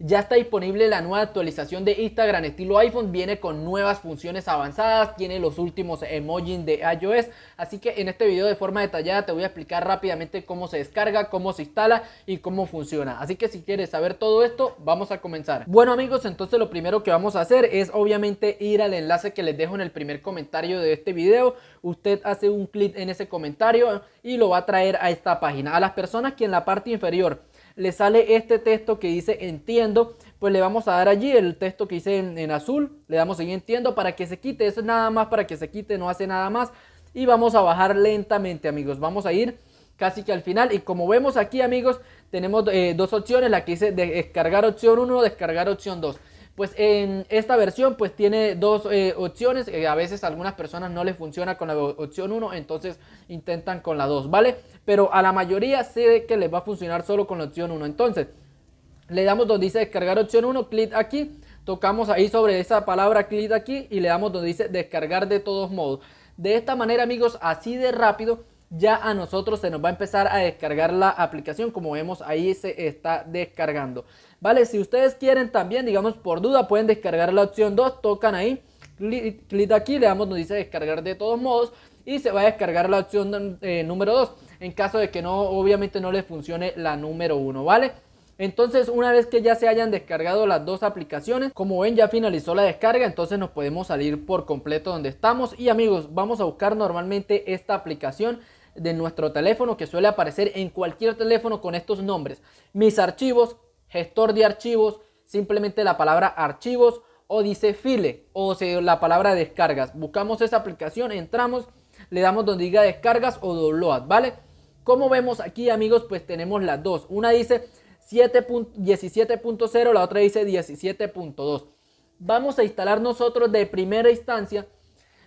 Ya está disponible la nueva actualización de Instagram estilo iPhone, viene con nuevas funciones avanzadas, tiene los últimos emojis de iOS, así que en este video de forma detallada te voy a explicar rápidamente cómo se descarga, cómo se instala y cómo funciona. Así que si quieres saber todo esto, vamos a comenzar. Bueno amigos, entonces lo primero que vamos a hacer es obviamente ir al enlace que les dejo en el primer comentario de este video. Usted hace un clic en ese comentario y lo va a traer a esta página. A las personas que en la parte inferior le sale este texto que dice entiendo, pues le vamos a dar allí el texto que hice en, azul, le damos en entiendo para que se quite, eso es nada más para que se quite, no hace nada más. Y vamos a bajar lentamente amigos, vamos a ir casi que al final y como vemos aquí amigos tenemos eh, dos opciones, la que dice descargar opción 1, descargar opción 2. Pues en esta versión pues tiene dos eh, opciones, eh, a veces algunas personas no les funciona con la opción 1, entonces intentan con la 2, ¿vale? Pero a la mayoría sé que les va a funcionar solo con la opción 1, entonces le damos donde dice descargar opción 1, clic aquí, tocamos ahí sobre esa palabra, clic aquí y le damos donde dice descargar de todos modos. De esta manera amigos, así de rápido ya a nosotros se nos va a empezar a descargar la aplicación, como vemos ahí se está descargando. Vale, si ustedes quieren también, digamos por duda, pueden descargar la opción 2, tocan ahí, clic, aquí, le damos, nos dice descargar de todos modos y se va a descargar la opción eh, número 2, en caso de que no, obviamente no les funcione la número 1, ¿vale? Entonces una vez que ya se hayan descargado las dos aplicaciones, como ven ya finalizó la descarga, entonces nos podemos salir por completo donde estamos y amigos, vamos a buscar normalmente esta aplicación de nuestro teléfono que suele aparecer en cualquier teléfono con estos nombres. Mis archivos, gestor de archivos, simplemente la palabra archivos o dice file o sea, la palabra descargas. Buscamos esa aplicación, entramos, le damos donde diga descargas o download, ¿vale? Como vemos aquí amigos, pues tenemos las dos. Una dice 17.0, la otra dice 17.2. Vamos a instalar nosotros de primera instancia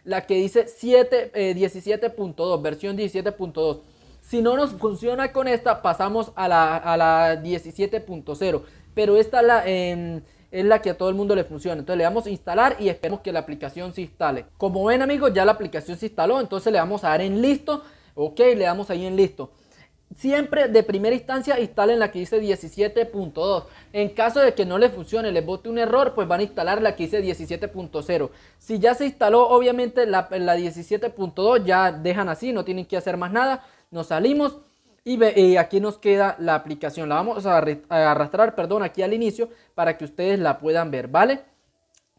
la que dice 17.2, eh, versión 17.2. Si no nos funciona con esta, pasamos a la, 17.0. Pero esta la, em, es la que a todo el mundo le funciona. Entonces le damos a instalar y esperamos que la aplicación se instale. Como ven amigos, ya la aplicación se instaló. Entonces le vamos a dar en listo. Ok, le damos ahí en listo. Siempre de primera instancia instalen la que dice 17.2. En caso de que no le funcione, les bote un error, pues van a instalar la que dice 17.0. Si ya se instaló, obviamente la, 17.2 ya dejan así, no tienen que hacer más nada. Nos salimos y, eh, aquí nos queda la aplicación. La vamos a, a arrastrar, perdón, aquí al inicio para que ustedes la puedan ver, ¿vale?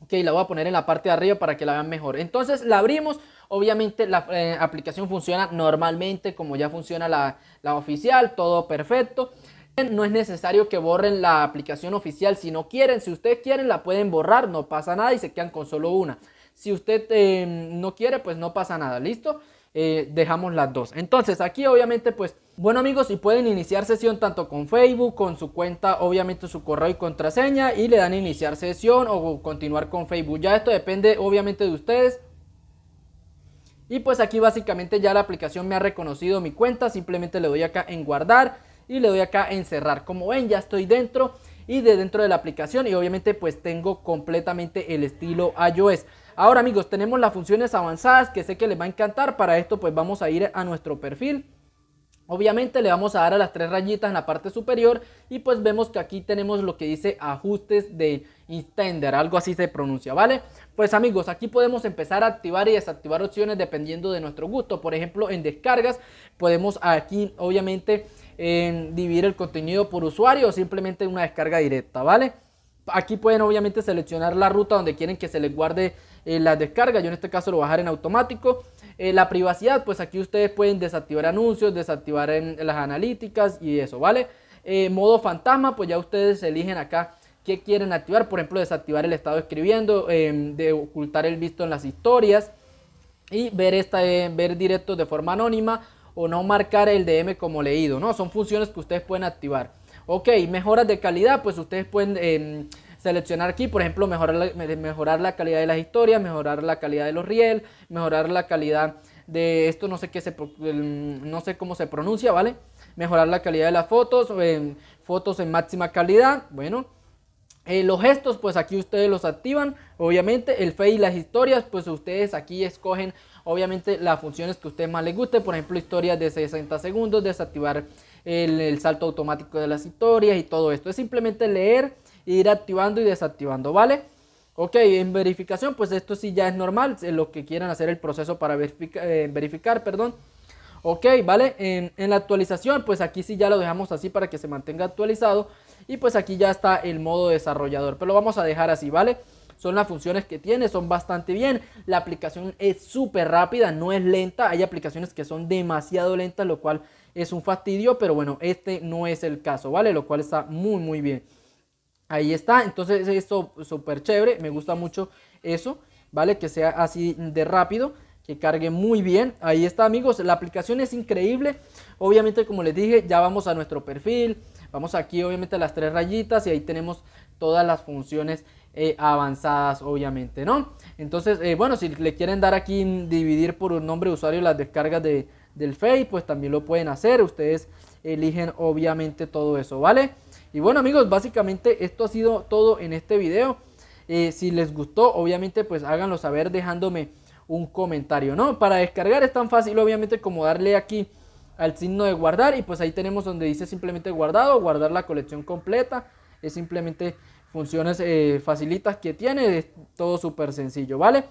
Ok, la voy a poner en la parte de arriba para que la vean mejor. Entonces la abrimos. Obviamente la eh, aplicación funciona normalmente como ya funciona la, oficial, todo perfecto. No es necesario que borren la aplicación oficial si no quieren. Si ustedes quieren la pueden borrar, no pasa nada y se quedan con solo una. Si usted eh, no quiere, pues no pasa nada, ¿listo? Eh, dejamos las dos. Entonces aquí obviamente pues, bueno amigos, si pueden iniciar sesión tanto con Facebook, con su cuenta, obviamente su correo y contraseña y le dan iniciar sesión o continuar con Facebook. Ya esto depende obviamente de ustedes. Y pues aquí básicamente ya la aplicación me ha reconocido mi cuenta, simplemente le doy acá en guardar y le doy acá en cerrar. Como ven, ya estoy dentro y de dentro de la aplicación y obviamente pues tengo completamente el estilo iOS. Ahora amigos, tenemos las funciones avanzadas que sé que les va a encantar, para esto pues vamos a ir a nuestro perfil Obviamente le vamos a dar a las tres rayitas en la parte superior y pues vemos que aquí tenemos lo que dice ajustes de extender, algo así se pronuncia, ¿vale? Pues amigos, aquí podemos empezar a activar y desactivar opciones dependiendo de nuestro gusto. Por ejemplo, en descargas podemos aquí obviamente dividir el contenido por usuario o simplemente una descarga directa, ¿vale? Aquí pueden obviamente seleccionar la ruta donde quieren que se les guarde eh, la descarga. Yo en este caso lo voy a dejar en automático. Eh, la privacidad, pues aquí ustedes pueden desactivar anuncios, desactivar las analíticas y eso, ¿vale? Eh, modo fantasma, pues ya ustedes eligen acá qué quieren activar, por ejemplo, desactivar el estado escribiendo, em, de ocultar el visto en las historias y ver, esta, eh, ver directos de forma anónima o no marcar el DM como leído, ¿no? Son funciones que ustedes pueden activar. Ok, mejoras de calidad, pues ustedes pueden em, seleccionar aquí, por ejemplo, mejorar la, mejorar la calidad de las historias, mejorar la calidad de los riel, mejorar la calidad de esto, no sé qué se, no sé cómo se pronuncia, ¿vale? Mejorar la calidad de las fotos, eh, fotos en máxima calidad, bueno. Eh, los gestos, pues aquí ustedes los activan, obviamente. El fe y las historias, pues ustedes aquí escogen, obviamente, las funciones que a ustedes más les guste. Por ejemplo, historias de 60 segundos, desactivar el, salto automático de las historias y todo esto. Es simplemente leer ir activando y desactivando, ¿vale? Ok, en verificación, pues esto sí ya es normal, lo que quieran hacer el proceso para eh, verificar, perdón. Ok, ¿vale? En, en, la actualización, pues aquí sí ya lo dejamos así para que se mantenga actualizado. Y pues aquí ya está el modo desarrollador, pero lo vamos a dejar así, ¿vale? Son las funciones que tiene, son bastante bien. La aplicación es súper rápida, no es lenta. Hay aplicaciones que son demasiado lentas, lo cual es un fastidio, pero bueno, este no es el caso, ¿vale? Lo cual está muy, muy bien. Ahí está, entonces esto súper chévere, me gusta mucho eso, ¿vale? Que sea así de rápido, que cargue muy bien. Ahí está amigos, la aplicación es increíble. Obviamente como les dije, ya vamos a nuestro perfil, vamos aquí obviamente a las tres rayitas y ahí tenemos todas las funciones eh, avanzadas obviamente, ¿no? Entonces, eh, bueno, si le quieren dar aquí dividir por un nombre de usuario las descargas de, del Face, pues también lo pueden hacer. Ustedes eligen obviamente todo eso, ¿vale? Y bueno amigos, básicamente esto ha sido todo en este video. Eh, si les gustó, obviamente pues háganlo saber dejándome un comentario, ¿no? Para descargar es tan fácil obviamente como darle aquí al signo de guardar y pues ahí tenemos donde dice simplemente guardado, guardar la colección completa, es simplemente funciones eh, facilitas que tiene, es todo súper sencillo, ¿vale?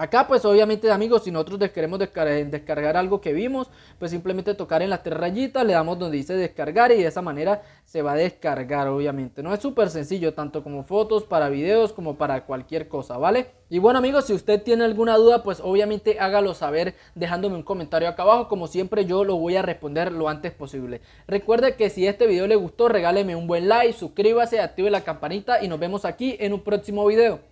Acá pues obviamente amigos, si nosotros queremos descargar, algo que vimos, pues simplemente tocar en las tres rayitas, le damos donde dice descargar y de esa manera se va a descargar obviamente. No es súper sencillo, tanto como fotos, para videos, como para cualquier cosa, ¿vale? Y bueno amigos, si usted tiene alguna duda, pues obviamente hágalo saber dejándome un comentario acá abajo. Como siempre yo lo voy a responder lo antes posible. Recuerde que si este video le gustó, regáleme un buen like, suscríbase, active la campanita y nos vemos aquí en un próximo video.